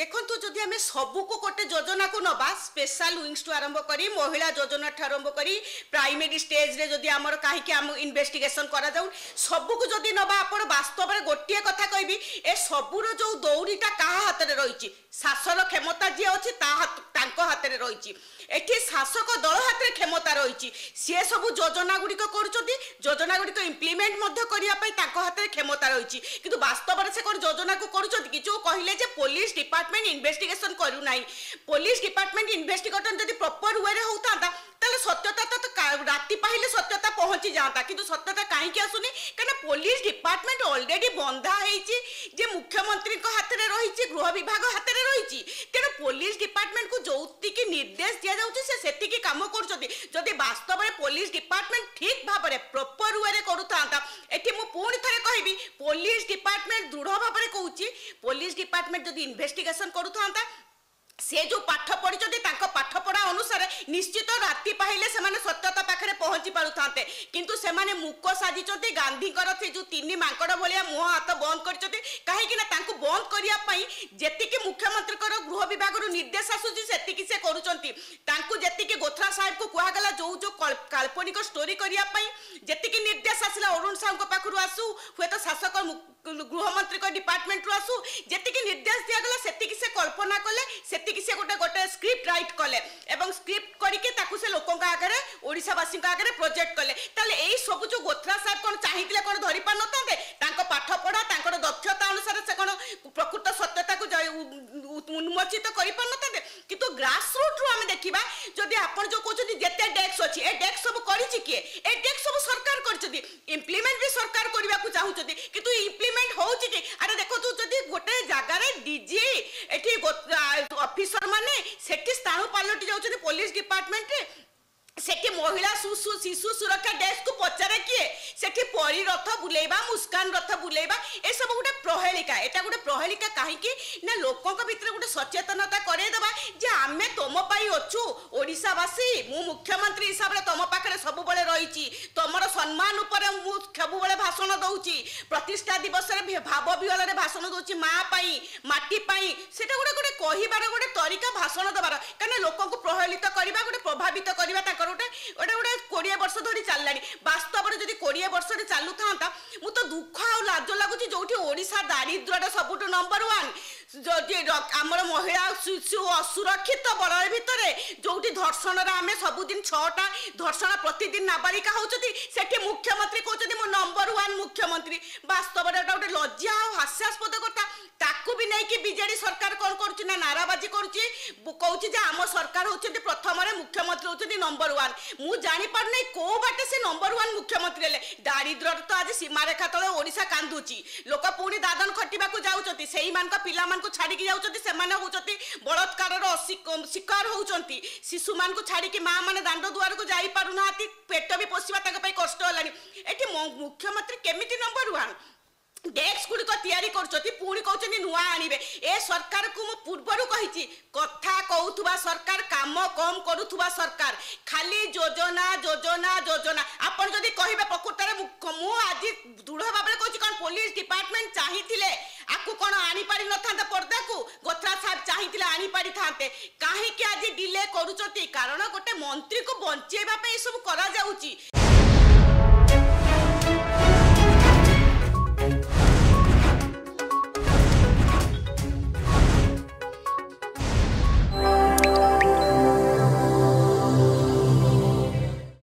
দেখন্তু যদি আমি সবুকু গোটে যোজনাকু নবা স্পেশাল উইংসঠু আরম্ভ করি মহিলা যোজনাঠু আরম্ভ করি প্রাইমেরি স্টেজরে যদি আমার কাহিকি আমি ইনভেস্টিগেসন করা যাও সবুকু যদি নবা আপনার বাস্তবরে গোটিয়ে কথা কইবি এ সবুর যে দৌড়িটা কাহা হাতরে রয়েছে শাসন ক্ষমতা যে অছি তা তাঙ্ক হাতরে রয়েছে এটি শাসক দল হাতে ক্ষমতা রয়েছে সি সব যোজনা গুড়ি করছেন যোজনা গুড়ি ইমপ্লিমেন্ট করা হাতে ক্ষমতা রয়েছে কিন্তু বাস্তবের সে কোণ যোজনা করছেন কিছু যে কহিলেন যে পুলিশ ডিপার্টমেন্ট ইনভেস্টিগেসন করু না পুলিশ ডিপার্টমেন্ট ইনভেস্টিগেশন যদি প্রপর ওয়ে হোতা তাহলে সত্যতা তো রাতে পাইলে সত্যতা পৌঁছি যা কিন্তু সত্যতা কাহি আসুনি কারণ ପୋଲିସ ଡିପାର୍ଟମେଣ୍ଟ ଅଲରେଡି ବନ୍ଧା ହେଇଛି ଯେ ମୁଖ୍ୟମନ୍ତ୍ରୀଙ୍କ ହାତରେ ରହିଛି ଗୃହ ବିଭାଗ ହାତରେ ରହିଛି ତେଣୁ ପୋଲିସ ଡିପାର୍ଟମେଣ୍ଟକୁ ଯୌତିକି ନିର୍ଦ୍ଦେଶ ଦିଆଯାଉଛି ସେ ସେତିକି କାମ କରୁଛନ୍ତି ଯଦି ବାସ୍ତବରେ ପୋଲିସ ଡିପାର୍ଟମେଣ୍ଟ ଠିକ୍ ଭାବରେ ପ୍ରପର ୱେରେ କରୁଥାନ୍ତା ଏଠି ମୁଁ ପୁଣି ଥରେ କହିବି ପୋଲିସ ଡିପାର୍ଟମେଣ୍ଟ ଦୃଢ଼ ଭାବରେ କହୁଛି ପୋଲିସ ଡିପାର୍ଟମେଣ୍ଟ ଯଦି ଇନଭେଷ୍ଟିଗେସନ୍ କରୁଥାନ୍ତା সে যে পাঠ পড়িছেন তাঁর পাঠপড়া অনুসারে নিশ্চিত রাতে পাইলে সে সত্যতা পাখে পৌঁছি পুঁতে কিন্তু সে মুক সাজিছেন গান্ধীকর সে যে তিন মাঙ্কড় ভাইয়া মুহ হাত বন্ধ করছেন কাহি না তাঁর বন্ধ করা যেতিকি মুখ্যমন্ত্রীকর গৃহ বিভাগ নির্দেশ আসুচি সেতিকি সে করছেন তাঁর যেতিকি গোথরা সাহেব কুহগলা যে যে কাল্পনিক স্টোরি করা যেতিকি অরুণ সাউঙ্ পাখু আসু হুয়েত শাসক গৃহমন্ত্রী ডিপার্টমেন্ট আসু যেত নির্দেশ দিয়েগলা সেত সে কল্পনা কলে সেত সে গোটে গোটে স্ক্রিপ্ট রাইট কলে এবং স্ক্রিপ্ট করিকি তাকে সে লোক আগে ওড়শাবাসী আগে প্রোজেক্ট কলে তাহলে এই সবু যে গোথরা সাহেব কোণ চাইলে কোণ ধরি পারি তাঁর পাঠ পড়া তাঁর দক্ষতা অনুসারে সে কোণ প্রকৃত সত্যতা উন্মোচিত করে পারি কিন্তু গ্রাসরুট্রু আমি দেখা যদি আপনার যে কোথাও যেতে ডেস্ক অ ডেস্ক সব করেছি কি এ ডেস্ক সব সরকার করছেন କିନ୍ତୁ ଇମ୍ପ୍ଲିମେଣ୍ଟ ହେଉଛି କି ଆରେ ଦେଖନ୍ତୁ ଯଦି ଗୋଟେ ଜାଗାରେ ଡିଜି ଏଠି ଅଫିସର ମାନେ ସେଠି ସ୍ଥାୟୁ ପାଲଟି ଯାଉଛନ୍ତି ପୋଲିସ ଡିପାର୍ଟମେଣ୍ଟରେ ସେଠି ମହିଳା ଶିଶୁ ସୁରକ୍ଷା ଡେସ୍କକୁ ପଚାରେ କିଏ ସେଠି ପରୀ ରଥ ବୁଲେଇବା ମୁସ୍କାନ ରଥ ବୁଲେଇବା ଏସବୁ ଗୋଟେ ପ୍ରହେଳିକା ଏଟା ଗୋଟେ ପ୍ରହେଳିକା କାହିଁକି ନା ଲୋକଙ୍କ ଭିତରେ ଗୋଟେ ସଚେତନତା କରେଇଦେବା ଯେ ଆମେ ତମ ପାଇଁ ଅଛୁ ଓଡ଼ିଶା ଓଡ଼ିଶାବାସୀ ମୁଁ ମୁଖ୍ୟମନ୍ତ୍ରୀ ହିସାବରେ ତମ ପାଖରେ ସବୁବେଳେ ରହିଛି ତମର ସମ୍ମାନ ଉପରେ ମୁଁ ସବୁବେଳେ ଭାଷଣ ଦେଉଛି ପ୍ରତିଷ୍ଠା ଦିବସରେ ଭାବ ବିହଳରେ ଭାଷଣ ଦେଉଛି ମା ପାଇଁ ମାଟି ପାଇଁ ସେଟା ଗୋଟେ ଗୋଟେ କହିବାର ଗୋଟେ ତରିକା ଭାଷଣ ଦେବାର କାରଣ ଲୋକଙ୍କୁ ପ୍ରହଳିତ କରିବା ଗୋଟେ ପ୍ରଭାବିତ କରିବା ତାଙ୍କର ଗୋଟେ ଗୋଟେ ଗୋଟେ କୋଡ଼ିଏ ବର୍ଷ ଧରି ଚାଲିଲାଣି ବାସ୍ତବରେ ଯଦି କୋଡ଼ିଏ ବର୍ଷରେ ଚାଲୁଥାନ୍ତା ମୁଁ ତ ଦୁଃଖ ଆଉ ଲାଜ ଲାଗୁଛି ଯେଉଁଠି ଓଡ଼ିଶା ଦାରିଦ୍ର୍ୟଟା ସବୁଠୁ ନମ୍ବର ୱାନ୍ যদি আমার মহিলা শিশু অসুরক্ষিত বলয় ভিতরে যেটি ধর্ষণর আমি সবুদিন ছটা ধর্ষণ প্রতিদিন নাবালিকা হচ্ছেন সেটি মুখ্যমন্ত্রী কৌন মো নম্বর ওয়ান মুখ্যমন্ত্রী বাস্তবের এটা গোটে লজ্জা ও কথা তাকে বি বিজেডি সরকার কম করছে না নারাবাজি করছে কৌছি যে আম সরকার হচ্ছেন প্রথমে মুখ্যমন্ত্রী হচ্ছেন নম্বর ওয়ান মু জাঁপারুনি কেউ বাটে সে নম্বর ওয়ান মুখ্যমন্ত্রী হলে দারিদ্রর তো আজ সীমারেখা তলে ওড়শা কান্দুচি লোক পুঁ দাদন খটিবা যাচ্ছেন সেই মান পিলা ছাড়িকি যাচ্ছেন সে হচ্ছেন বলাৎকারর শিকার হচ্ছেন শিশু মানুষ ছাড়িকি মা মানে দাণ্ড দুয়ারক যাইপারু না পেট বি পোষা তাঙ্ক কষ্ট হলানি এটি মুখ্যমন্ত্রী কেমিটি নম্বর ওয়ান ডেস্ক গুড়িক তৈরি করছেন পুঁ কৌন নূয়া আনবে এ সরকার কু পূর্বর কী কথা কৌথা সরকার কাম কম করুবা সরকার খালি যোজনা যোজনা যোজনা আপনার যদি কহবে প্রকৃতরে মু আজ দৃঢ় ভাবে কৌছি কারণ পুলিশ ডিপার্টমেন্ট চাইলে আকু কোণ আনিপারি নথাতে পর্দাকু গোথরা সাহেব চাইলে আনিপারি থাকে কাহি আজ ডিলে করুচার কারণ গোটে মন্ত্রী বঞ্চাইবা এসব করা যাচ্ছে